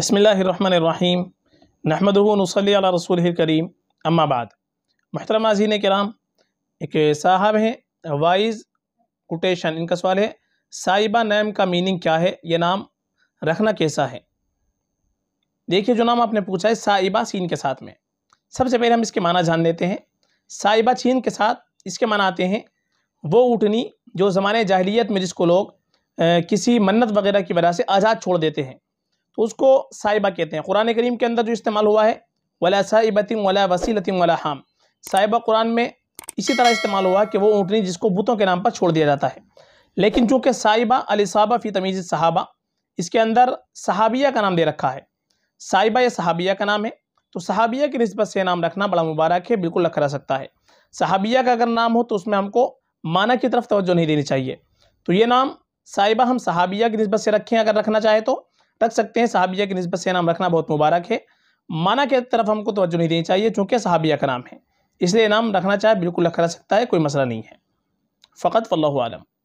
بسم اللہ الرحمن الرحیم نحمد نصلی علی رسول کریم اما بعد محترم آذین کرام ایک صاحب ہیں وائز کوٹیشن ان کا سوال ہے سائبہ نیم کا میننگ کیا ہے یہ نام رکھنا کیسا ہے دیکھیے جو نام آپ نے پوچھا ہے سائبہ چین کے ساتھ میں سب سے پہلے ہم اس کے معنی جان لیتے ہیں سائبہ چین کے ساتھ اس کے معنی آتے ہیں وہ اٹھنی جو زمانے جاہلیت میں جس کو لوگ کسی منت وغیرہ کی وجہ سے آزاد چھوڑ دیتے ہیں تو اس کو صاحبہ کہتے ہیں قرآن کریم کے اندر جو استعمال ہوا ہے ولا صاحبتم ولا وسیلتم ولا حام صاحبہ قرآن میں اسی طرح استعمال ہوا کہ وہ اونٹنی جس کو بتوں کے نام پر چھوڑ دیا جاتا ہے لیکن چونکہ صاحبہ علی صحابہ فی تمیز صحابہ اس کے اندر صحابیہ کا نام دے رکھا ہے صاحبہ یہ صحابیہ کا نام ہے تو صحابیہ کی نسبت سے نام رکھنا بڑا مبارک ہے بالکل رکھا رہ سکتا ہے صحابیہ کا اگر نام ہو تو اس میں ہم کو معنی کی طرف توجہ نہیں دینی چاہیے تو یہ نام صاحبہ ہم صحابیہ کی نسبت سے رکھیں اگر رکھنا چاہے تو رکھ سکتے ہیں صحابیہ کی نسبت سے نام رکھنا بہت مبارک ہے معنی کے طرف ہم کو توجہ نہیں دینی چاہیے چونکہ صحابیہ کا نام ہے اس لیے نام رکھنا چاہے بالکل رکھا رہ سکتا ہے کوئی مسئلہ نہیں ہے فقط فاللہ عالم